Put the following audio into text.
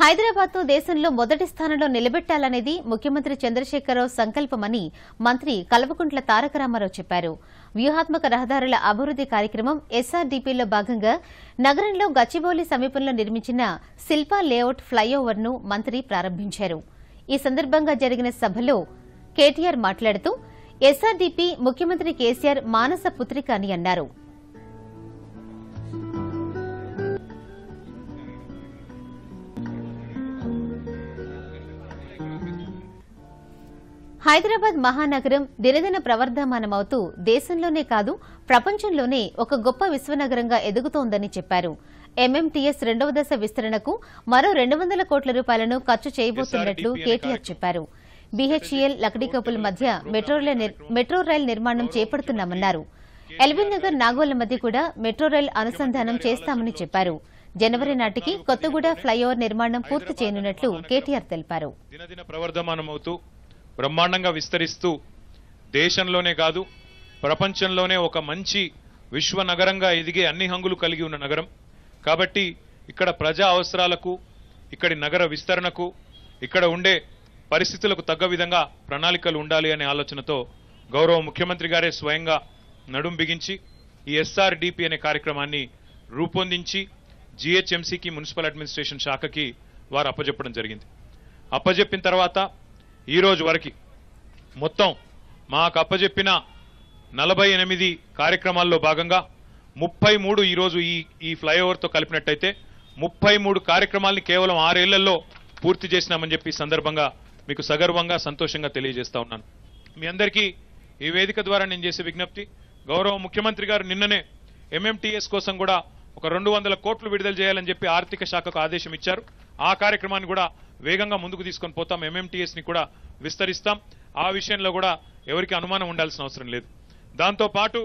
హైదరాబాద్ ను దేశంలో మొదటి స్థానంలో నిలబెట్టాలనేది ముఖ్యమంత్రి చంద్రశేఖరరావు సంకల్పమని మంత్రి కల్వకుంట్ల తారక రామారావు చెప్పారు వ్యూహాత్మక రహదారుల అభివృద్ది కార్యక్రమం ఎస్ఆర్డీపీలో భాగంగా నగరంలో గచ్చిబౌలి సమీపంలో నిర్మించిన శిల్పా లేఅవుట్ ఫ్లైఓవర్ ను మంత్రి ప్రారంభించారు ఈ సందర్భంగా జరిగిన సభలో కేటీఆర్ మాట్లాడుతూ ఎస్ఆర్డీపీ ముఖ్యమంత్రి కేసీఆర్ మానస పుత్రిక అని అన్నారు హైదరాబాద్ మహానగరం దినదిన ప్రవర్ధమానమవుతూ దేశంలోనే కాదు ప్రపంచంలోనే ఒక గొప్ప విశ్వనగరంగా ఎదుగుతోందని చెప్పారు ఎంఎంటీఎస్ రెండవ దశ విస్తరణకు మరో రెండు వందల కోట్ల రూపాయలను ఖర్చు చేయబోతున్నట్లు కేటీఆర్ చెప్పారు బీహెచ్ఈఎల్ e లక్డీకపుల్ మధ్య మెట్రో రైల్ నిర్మాణం చేపడుతున్నామన్నారు ఎల్బీ నగర్ నాగోల మధ్య కూడా మెట్రో రైల్ అనుసంధానం చేస్తామని చెప్పారు జనవరి నాటికి కొత్తగూడ ఫ్లైఓవర్ నిర్మాణం పూర్తి చేయనున్నట్లు కేటీఆర్ తెలిపారు బ్రహ్మాండంగా విస్తరిస్తూ దేశంలోనే కాదు ప్రపంచంలోనే ఒక మంచి విశ్వ నగరంగా ఎదిగే అన్ని హంగులు కలిగి ఉన్న నగరం కాబట్టి ఇక్కడ ప్రజా అవసరాలకు ఇక్కడి నగర విస్తరణకు ఇక్కడ ఉండే పరిస్థితులకు తగ్గ విధంగా ప్రణాళికలు ఉండాలి అనే ఆలోచనతో గౌరవ ముఖ్యమంత్రి గారే స్వయంగా నడుం బిగించి ఈ ఎస్ఆర్డిపి అనే కార్యక్రమాన్ని రూపొందించి జిహెచ్ఎంసీకి మున్సిపల్ అడ్మినిస్ట్రేషన్ శాఖకి వారు అప్పజెప్పడం జరిగింది అప్పజెప్పిన తర్వాత ఈరోజు వరకు మొత్తం మాకు అప్పజెప్పిన నలభై ఎనిమిది కార్యక్రమాల్లో భాగంగా ముప్పై మూడు ఈరోజు ఈ ఈ ఫ్లైఓవర్తో కలిపినట్టయితే ముప్పై మూడు కార్యక్రమాల్ని కేవలం ఆరేళ్లలో పూర్తి చేసినామని చెప్పి సందర్భంగా మీకు సగర్వంగా సంతోషంగా తెలియజేస్తా ఉన్నాను మీ అందరికీ ఈ వేదిక ద్వారా నేను చేసే విజ్ఞప్తి గౌరవ ముఖ్యమంత్రి గారు నిన్ననే ఎంఎంటీఎస్ కోసం కూడా ఒక రెండు కోట్లు విడుదల చేయాలని చెప్పి ఆర్థిక శాఖకు ఆదేశం ఇచ్చారు ఆ కార్యక్రమాన్ని కూడా వేగంగా ముందుకు తీసుకొని పోతాం ఎంఎంటీఎస్ని కూడా విస్తరిస్తాం ఆ విషయంలో కూడా ఎవరికి అనుమానం ఉండాల్సిన అవసరం లేదు దాంతోపాటు